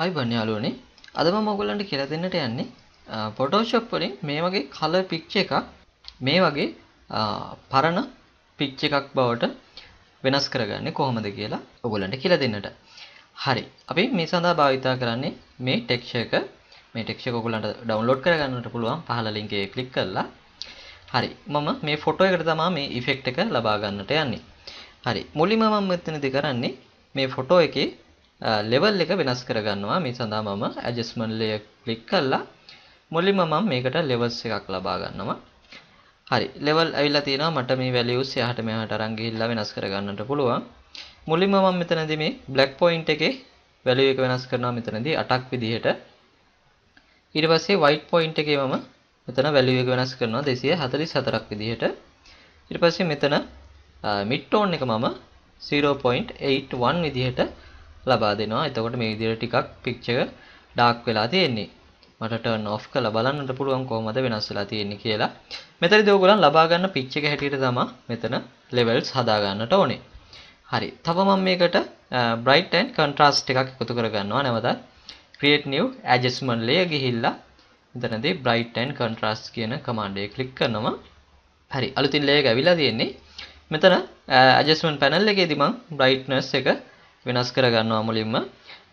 අයි වන්යාලුවනේ අදම මොගලන්ට කියලා දෙන්නට යන්නේ පොටෝෂොප් වලින් මේ වගේ කලර් පික්ච එකක් මේ වගේ පරණ පික්ච එකක් බවට වෙනස් කරගන්නේ කොහොමද කියලා ඔයගොල්ලන්ට කියලා දෙන්නට. හරි. අපි මේ සඳහා භාවිතා කරන්නේ මේ ටෙක්ස්චර් එක. මේ ටෙක්ස්චර් එක ඔයගොල්ලන්ට ඩවුන්ලෝඩ් කරගන්නට පුළුවන් පහළ ලින්ක් එකේ ක්ලික් කරලා. හරි. මම මේ ෆොටෝ එකට තමයි මේ ඉෆෙක්ට් එක ලබා ගන්නට යන්නේ. හරි. මුලින්ම මම මෙතනදී කරන්නේ මේ ෆොටෝ එකේ ලෙවල් එක වෙනස් කරගන්නවා මේ සඳහා මම ඇඩ්ජස්ට්මන්ට් ලේ ක්ලික් කරලා මුලින්ම මම මේකට ලෙවල්ස් එකක් ලබා ගන්නවා. හරි ලෙවල් ඇවිල්ලා තියෙනවා මට මේ වැලියුස් එහාට මෙහාට අරන් ගිහිල්ලා වෙනස් කරගන්නට පුළුවන්. මුලින්ම මම මෙතනදී මේ බ්ලැක් පොයින්ට් එකේ වැලියු එක වෙනස් කරනවා මෙතනදී 8ක් විදිහට. ඊට පස්සේ white point එකේ මම මෙතන value එක වෙනස් කරනවා 244ක් විදිහට. ඊට පස්සේ මෙතන mid tone එක මම 0.81 විදිහට ලබා දෙනවා. එතකොට මේ විදිහට ටිකක් පික්චර් ඩාර්ක් වෙලා තියෙන්නේ. මට ටර්න් ඔෆ් කරලා බලන්නට පුළුවන් කොහොමද වෙනස් වෙලා තියෙන්නේ කියලා. මෙතනදී ඔයගොල්ලන් ලබා ගන්න පිච් එක හැටියට තමයි මෙතන levels හදා ගන්නට ඕනේ. හරි. තව මම මේකට bright and contrast එකක් එකතු කරගන්නවා. නැවතත් create new adjustment layer ගිහිල්ලා මෙතනදී bright and contrast කියන command එක click කරනවා. හරි. අලුතින් layer එක ඇවිල්ලා තියෙන්නේ. මෙතන adjustment panel එකේදී මම brightness එක වෙනස් කර ගන්නවා මුලින්ම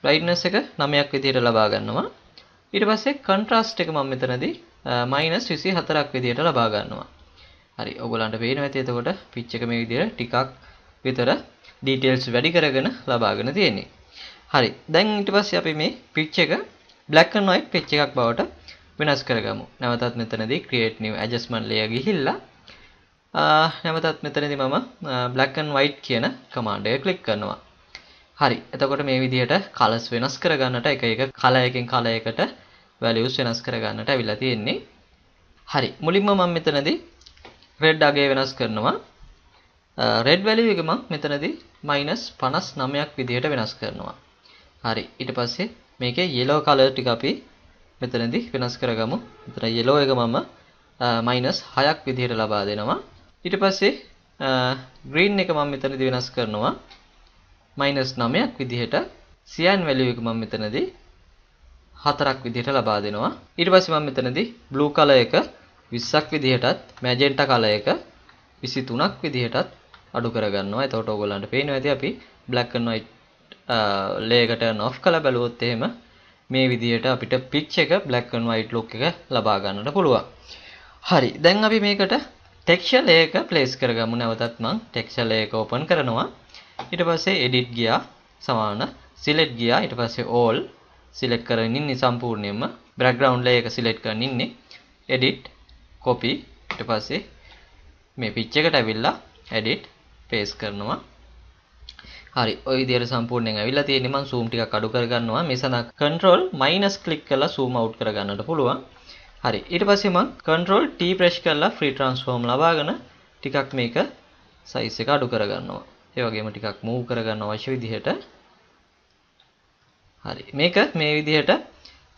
බ්‍රයිට්නස් එක 9ක් විදියට ලබා ගන්නවා ඊට පස්සේ කන්ට්‍රාස්ට් එක මම මෙතනදී -24ක් විදියට ලබා ගන්නවා හරි ඔයගලන්ට පේනවා ඇති එතකොට පිච් එක මේ විදියට ටිකක් විතර ඩීටේල්ස් වැඩි කරගෙන ලබාගෙන තියෙන්නේ හරි දැන් ඊට පස්සේ අපි මේ පිච් එක black and white පිච් එකක් බවට වෙනස් කරගමු නැවතත් මෙතනදී create new adjustment layer ගිහිල්ලා නැවතත් මෙතනදී මම black and white කියන කමාන්ඩ් එක ක්ලික් කරනවා හරි එතකොට මේ විදිහට කලස් වෙනස් කරගන්නට එක එක කලයකින් කලයකට වැලියුස් වෙනස් කරගන්නට ඇවිල්ලා තියෙන්නේ හරි මුලින්ම මම මෙතනදී රෙඩ් අගේ වෙනස් කරනවා රෙඩ් වැලියු එක මම මෙතනදී -59ක් විදිහට වෙනස් කරනවා හරි ඊට පස්සේ මේකේ yellow color ටික අපි මෙතනදී වෙනස් කරගමු මෙතන yellow එක මම -6ක් විදිහට ලබා දෙනවා ඊට පස්සේ green එක මම මෙතනදී වෙනස් කරනවා -9ක් විදිහට cyan value එක මම මෙතනදී 4ක් විදිහට ලබා දෙනවා. ඊට පස්සේ මම මෙතනදී blue color එක 20ක් විදිහටත් magenta color එක 23ක් විදිහටත් අඩු කරගන්නවා. එතකොට ඕගොල්ලන්ට පේනවා ඇති අපි black and white ලේ එක turn off කළා බැලුවොත් එහෙම මේ විදිහට අපිට පිච් එක black and white look එක ලබා ගන්නට පුළුවන්. හරි. දැන් අපි මේකට texture layer එක place කරගමු. නැවතත් මම texture layer එක open කරනවා. ඊට පස්සේ edit ගියා සමාන select ගියා ඊට පස්සේ all select කරගෙන ඉන්නේ සම්පූර්ණයෙන්ම background layer එක select කරගෙන ඉන්නේ edit copy ඊට පස්සේ මේ pitch එකට ඇවිල්ලා edit paste කරනවා හරි ඔය විදිහට සම්පූර්ණයෙන් ඇවිල්ලා තියෙන්නේ මම zoom ටිකක් අඩු කරගන්නවා මේ සඳහා control minus click කරලා zoom out කරගන්නට පුළුවන් හරි ඊට පස්සේ මම control T press කරලා free transform ලබාගෙන ටිකක් මේක size එක අඩු කරගන්නවා ඒ වගේම ටිකක් මූව් කරගන්න අවශ්‍ය විදිහට හරි මේක මේ විදිහට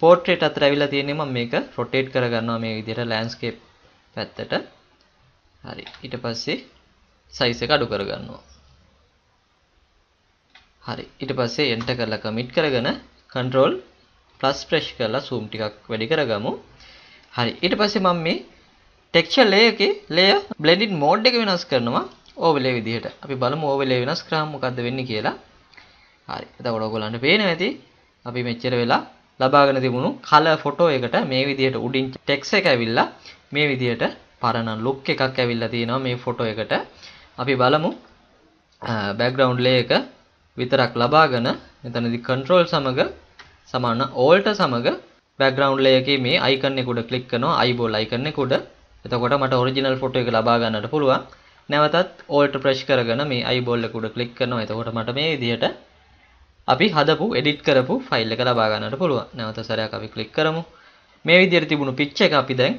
පෝට්‍රේට් අතර ඇවිල්ලා තියෙන්නේ මම මේක රොටේට් කරගන්නවා මේ විදිහට ලෑන්ඩ්ස්කේප් පැත්තට හරි ඊට පස්සේ සයිස් එක අඩු කරගන්නවා හරි ඊට පස්සේ එන්ටර් කරලා කමිට් කරගෙන control plus press කරලා zoom ටිකක් වැඩි කරගමු හරි ඊට පස්සේ මම මේ ටෙක්ෂර් ලේ එකේ ලේයර් බ්ලෙන්ඩින් මෝඩ් එක වෙනස් කරනවා ඕවර්ලේ විදිහට. අපි බලමු ඕවර්ලේ වෙනස් කරාම මොකද්ද වෙන්නේ කියලා. හරි. එතකොට ඔයගොල්ලන්ට පේනවා ඇති අපි මෙච්චර වෙලා ලබාගෙන තිබුණු කලර් ෆොටෝ එකට මේ විදිහට උඩින් ටෙක්ස් එක ඇවිල්ලා මේ විදිහට පරණ ලුක් එකක් ඇවිල්ලා තියෙනවා මේ ෆොටෝ එකට. අපි බලමු බෑග්ග්‍රවුන්ඩ් ලේ එක විතරක් ලබාගෙන මෙතනදී කන්ට්‍රෝල් සමග සමාන ඕල්ට සමග බෑග්ග්‍රවුන්ඩ් ලේ එකේ මේ අයිකන් එක උඩ ක්ලික් කරනවා අයිබෝල් අයිකන් එක උඩ. එතකොට මට ඔරිජිනල් ෆොටෝ එක ලබා ගන්නට පුළුවන්. නැවතත් ඕල්ට ප්‍රෙස් කරගෙන මේ අයිබෝල් එක උඩ ක්ලික් කරනවා. එතකොට මට මේ විදිහට අපි හදපු එඩිට් කරපු ෆයිල් එක ලබා ගන්නට පුළුවන්. නැවත සැරයක් අපි ක්ලික් කරමු. මේ විදිහට තිබුණු පික්චර් එක අපි දැන්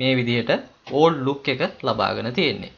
මේ විදිහට ඕල්ඩ් ලුක් එක ලබාගෙන තියෙන්නේ.